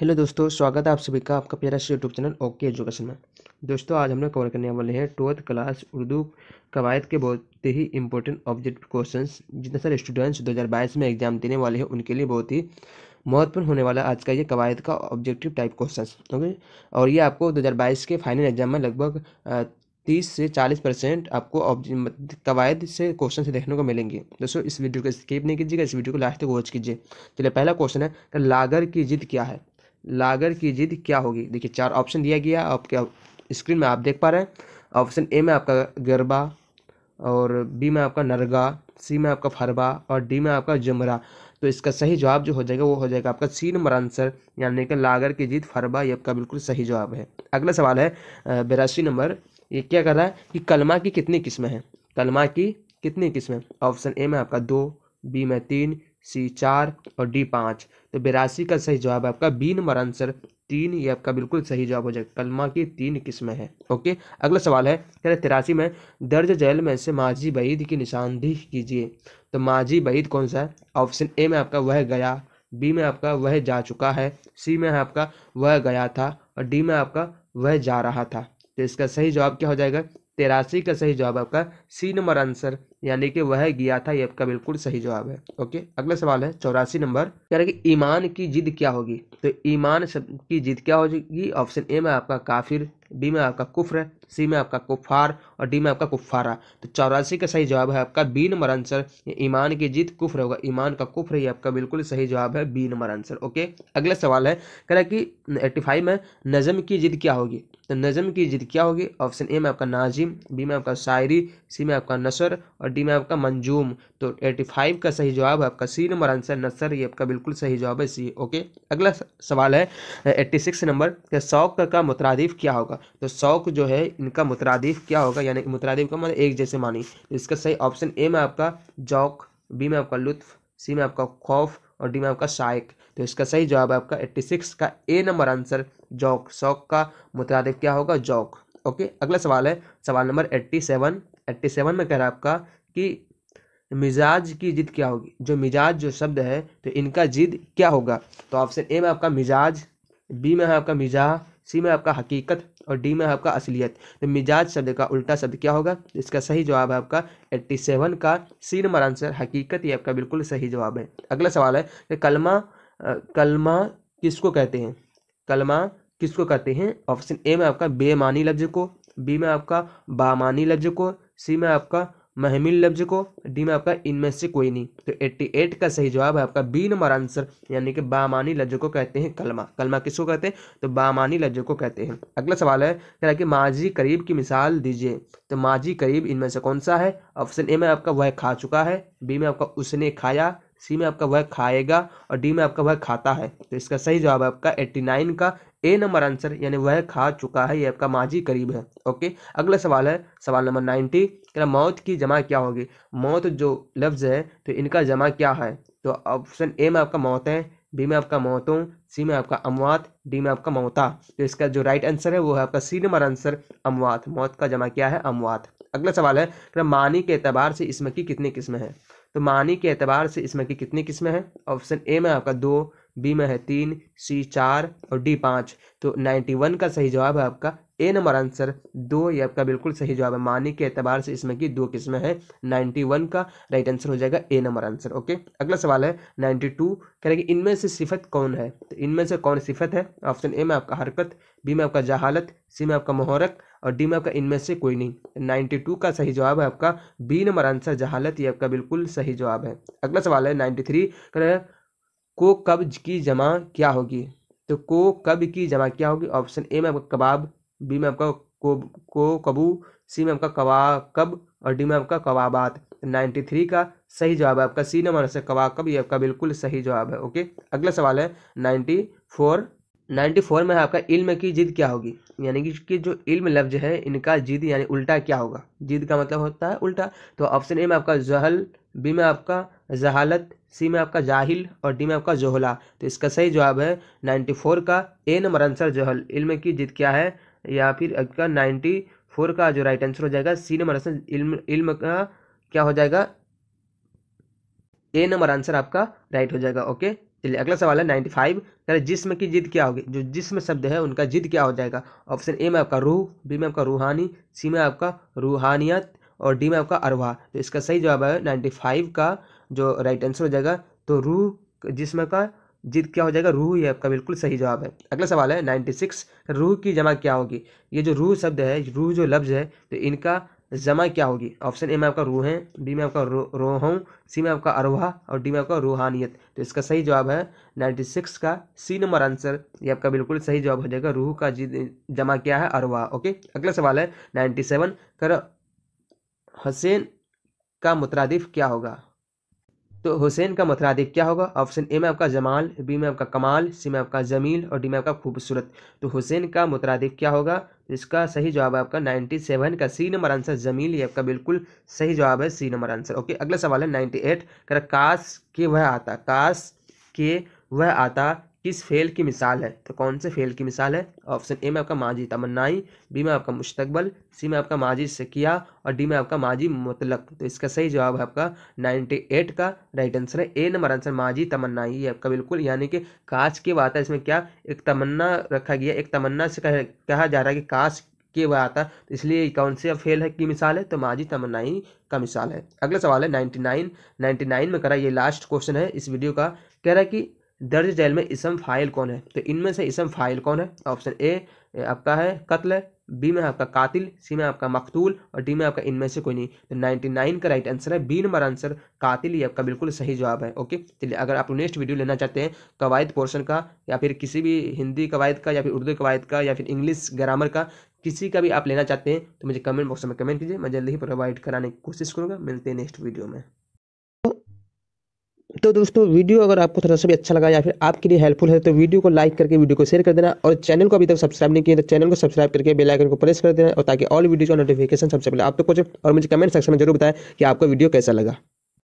hello दोस्तों स्वागत है आप सभी का आपका प्यारा यूट्यूब चैनल ओके एजुकेशन में दोस्तों आज हम लोग कवर करने वाले हैं ट्वेल्थ क्लास उर्दू कवायद के बहुत ही इंपॉर्टेंट ऑब्जेक्ट क्वेश्चन जितने सारे स्टूडेंट्स 2022 में एग्जाम देने वाले हैं उनके लिए बहुत ही महत्वपूर्ण होने वाला आज का ये कवायद का ऑब्जेक्टिव टाइप क्वेश्चन ओके और ये आपको दो के फाइनल एग्जाम में लगभग तीस से चालीस परसेंट आपको मतलब कवायद से क्वेश्चन से देखने को मिलेंगे दोस्तों इस वीडियो को स्किप नहीं कीजिएगा इस वीडियो को लास्ट तक वॉच कीजिए चलिए पहला क्वेश्चन है लागर की जिद क्या है लागर की जिद क्या होगी देखिए चार ऑप्शन दिया गया आपके स्क्रीन में आप देख पा रहे हैं ऑप्शन ए में आपका गरबा और बी में आपका नरगा सी में आपका फरबा और डी में आपका जमरा तो इसका सही जवाब जो हो जाएगा वो हो जाएगा आपका सी नंबर आंसर यानी कि लागर की जीत फरबा ये आपका बिल्कुल सही जवाब है अगला सवाल है बेरासी नंबर ये क्या कर रहा है कि कलमा की कितनी किस्में हैं कलमा की कितनी किस्में ऑप्शन ए में आपका दो बी में तीन सी चार और डी पाँच तो बिरासी का सही जवाब है आपका बी नंबर आंसर तीन ये आपका बिल्कुल सही जवाब हो जाएगा कलमा की तीन किस्में हैं ओके अगला सवाल है कह रहे तिरासी में दर्ज जैल में से माजी बहीद की निशानदेही कीजिए तो माजी बहीद कौन सा है ऑप्शन ए में आपका वह गया बी में आपका वह जा चुका है सी में आपका वह गया था और डी में आपका वह जा रहा था तो इसका सही जवाब क्या हो जाएगा तेरासी का सही जवाब आपका सी नंबर आंसर यानी कि वह गया था ये आपका बिल्कुल सही जवाब है ओके अगला सवाल है चौरासी नंबर कह कि ईमान की जिद क्या होगी तो ईमान की जिद क्या होगी ऑप्शन ए में आपका काफिर बी में आपका है सी में आपका कुफार और डी में आपका कुफारा तो चौरासी का सही जवाब है आपका बी नंबर आंसर ईमान की जीत कुफर होगा ईमान का कुफर ही आपका बिल्कुल सही जवाब है बी नंबर आंसर ओके अगला सवाल है कह रहा कि एट्टी फाइव में नज़म की जिद क्या होगी तो नज़म की जिद क्या होगी ऑप्शन ए में आपका नाजिम बी में आपका शायरी सी में आपका नसर और डी में आपका मंजूम तो एट्टी फाइव का सही जवाब है आपका सी नंबर आंसर नसर ये आपका बिल्कुल सही जवाब है सी ओके अगला सवाल है एट्टी सिक्स नंबर तो शौक का मुतरदिफ क्या होगा तो शौक जो है इनका मुतरदिफ क्या होगा यानी मुतरदिफ का मतलब एक जैसे मानी तो इसका सही ऑप्शन ए में आपका जौक बी में आपका लुत्फ सी में आपका खौफ और डी में आपका शायक तो इसका सही जवाब है आपका एट्टी सिक्स का ए नंबर आंसर जौक शौक का मुतरदिफ क्या होगा जौक ओके अगला सवाल है सवाल number eighty seven eighty seven में कह रहा है आपका कि मिजाज की जिद क्या होगी जो मिजाज जो शब्द है तो इनका जिद क्या होगा तो ऑप्शन ए में आपका मिजाज बी में है आपका मिजाह सी में आपका हकीकत और डी में आपका असलियत तो मिजाज शब्द का उल्टा शब्द क्या होगा इसका सही जवाब है आपका एट्टी सेवन का सी नंबर आंसर हकीकत ये आपका बिल्कुल सही जवाब है अगला सवाल है कि कलमा कलमा किसको कहते हैं कलमा किसको कहते हैं ऑप्शन ए में आपका बेमानी लफ्ज को बी में आपका बामानी लफ्ज को सी में आपका महमिल लफ्ज को डी में आपका इनमें से कोई नहीं तो 88 का सही जवाब है आपका बी नंबर आंसर यानी कि बामानी लफ्ज को कहते हैं कलमा कलमा किसको कहते हैं तो बामानी लफ्ज को कहते हैं अगला सवाल है कह रहा कि माजी करीब की मिसाल दीजिए तो माजी करीब इनमें से कौन सा है ऑप्शन ए में आपका वह खा चुका है बी में आपका उसने खाया सी में आपका वह खाएगा और डी में आपका वह खाता है तो इसका सही जवाब है आपका एट्टी नाइन का ए नंबर आंसर यानी वह खा चुका है ये आपका माजी करीब है ओके अगला सवाल है सवाल नंबर नाइनटी क्या मौत की जमा क्या होगी मौत जो लफ्ज़ है तो इनका जमा क्या है तो ऑप्शन ए में आपका मौत है बी में आपका मौतों सी में आपका अमवात डी में आपका मौता तो इसका जो राइट आंसर है वो है आपका सी नंबर आंसर अमवात मौत का जमा क्या है अमवात अगला सवाल है मानी के अतबार से इसमें की कितनी किस्में हैं तो मानी के अतबार से इसमें की कितनी किस्में हैं ऑप्शन ए में आपका दो बी में है तीन सी चार और डी पाँच तो नाइन्टी वन का सही जवाब है आपका ए नंबर आंसर दो ये आपका बिल्कुल सही जवाब है मानी के एतबार से इसमें की दो किस्में हैं नाइन्टी वन का राइट आंसर हो जाएगा ए नंबर आंसर ओके अगला सवाल है नाइन्टी टू कह रहे कि इनमें से सिफत कौन है तो इनमें से कौन सिफत है ऑप्शन ए में आपका हरकत बी में आपका जहालत सी में आपका मोहरक और डी में आपका इनमें से कोई नहीं नाइन्टी टू का सही जवाब है आपका बी नंबर आंसर जहालत ये आपका बिल्कुल सही जवाब है अगला सवाल है नाइन्टी थ्री कह रहे को कब की जमा क्या होगी तो को कब की जमा क्या होगी ऑप्शन ए में आपका कबाब बी में आपका को को कबू सी में आपका कबा कब और डी में आपका कबाबात नाइन्टी थ्री का सही जवाब है आपका सी नंबर से कब ये आपका बिल्कुल सही जवाब है ओके अगला सवाल है नाइन्टी फोर नाइन्टी फोर में आपका इल्म की जिद क्या होगी यानी कि जो इल्म लफ्ज है इनका जिद यानी उल्टा क्या होगा जिद का मतलब होता है उल्टा तो ऑप्शन ए में आपका जहल बी में आपका जहालत सी में आपका जाहिल और डी में आपका जोहला तो इसका सही जवाब है नाइन्टी फोर का ए नंबर आंसर जोहल इल्म की जिद क्या है या फिर आपका नाइन्टी फोर का जो राइट आंसर हो जाएगा सी नंबर आंसर इल्म इल्म का क्या हो जाएगा ए नंबर आंसर आपका राइट हो जाएगा ओके चलिए अगला सवाल है नाइन्टी फाइव कह जिसम की जिद क्या होगी जो जिसम शब्द है उनका जिद क्या हो जाएगा ऑप्शन ए में आपका रूह बी में आपका रूहानी सी में आपका रूहानियत और डी में आपका अरवा तो इसका सही जवाब है नाइन्टी फाइव का जो राइट आंसर हो जाएगा तो रूह जिसम का जिद क्या हो जाएगा रूह ये आपका बिल्कुल सही जवाब है अगला सवाल है नाइन्टी सिक्स रूह की जमा क्या होगी ये जो रूह शब्द है रूह जो लफ्ज़ है तो इनका जमा क्या होगी ऑप्शन ए में आपका रूह है बी में आपका रो रोहों सी में आपका अरोहा और डी में आपका रूहानियत तो इसका सही जवाब है नाइन्टी सिक्स का सी नंबर आंसर ये आपका बिल्कुल सही जवाब हो जाएगा रूह का जमा क्या है अरवा ओके अगला सवाल है नाइन्टी सेवन कर हुसैन का मुतरदिफ क्या होगा तो हुसैन का मुतरदिफ क्या होगा ऑप्शन ए में आपका जमाल बी में आपका कमाल सी में आपका जमील और डी में आपका खूबसूरत तो हुसैन का मुतरदिफ क्या होगा इसका सही जवाब है आपका नाइन्टी सेवन का सी नंबर आंसर जमील ये आपका बिल्कुल सही जवाब है सी नंबर आंसर ओके अगला सवाल है नाइन्टी एट कर काश के वह आता काश के वह आता किस फेल की मिसाल है तो कौन से फेल की मिसाल है ऑप्शन ए में आपका माजी तमन्नाई बी में आपका मुश्तबल सी में आपका माजी सकिया और डी में आपका माजी मुतलक तो इसका सही जवाब है आपका 98 का राइट आंसर है ए नंबर आंसर माजी तमन्नाई ये आपका बिल्कुल यानी कि काश के वाता है इसमें क्या एक तमन्ना रखा गया एक तमन्ना से कहा जा रहा है कि काश के वाता आता तो इसलिए कौन से फेल है की मिसाल है तो माजी तमन्नाई का मिसाल है अगला सवाल है नाइन्टी नाइन नाइन्टी नाइन में करा ये लास्ट क्वेश्चन है इस वीडियो का कह रहा है कि दर्ज जैल में इसम फाइल कौन है तो इनमें से इसम फाइल कौन है ऑप्शन ए आपका है कत्ल बी में आपका कातिल सी में आपका मकतूल और डी में आपका इनमें से कोई नहीं तो 99 का राइट आंसर है बी नंबर आंसर कातिल ये आपका बिल्कुल सही जवाब है ओके चलिए अगर आप नेक्स्ट वीडियो लेना चाहते हैं कवायद पोर्शन का या फिर किसी भी हिंदी कवायद का या फिर उर्दू कवायद का या फिर इंग्लिश ग्रामर का किसी का भी आप लेना चाहते हैं तो मुझे कमेंट बॉक्स में कमेंट कीजिए मैं जल्दी ही प्रोवाइड कराने की कोशिश करूँगा मिलते हैं नेक्स्ट वीडियो में तो दोस्तों वीडियो अगर आपको थोड़ा सा भी अच्छा लगा या फिर आपके लिए हेल्पफुल है तो वीडियो को लाइक करके वीडियो को शेयर कर देना और चैनल को अभी तक सब्सक्राइब नहीं किया तो चैनल को सब्सक्राइब करके बेल आइकन को प्रेस कर देना और ताकि ऑल वीडियो का नोटिफिकेशन सबसे पहले आप तक तो पहुंचे और मुझे कमेंट सेक्शन में जरूर बताएं कि आपका वीडियो कैसा लगा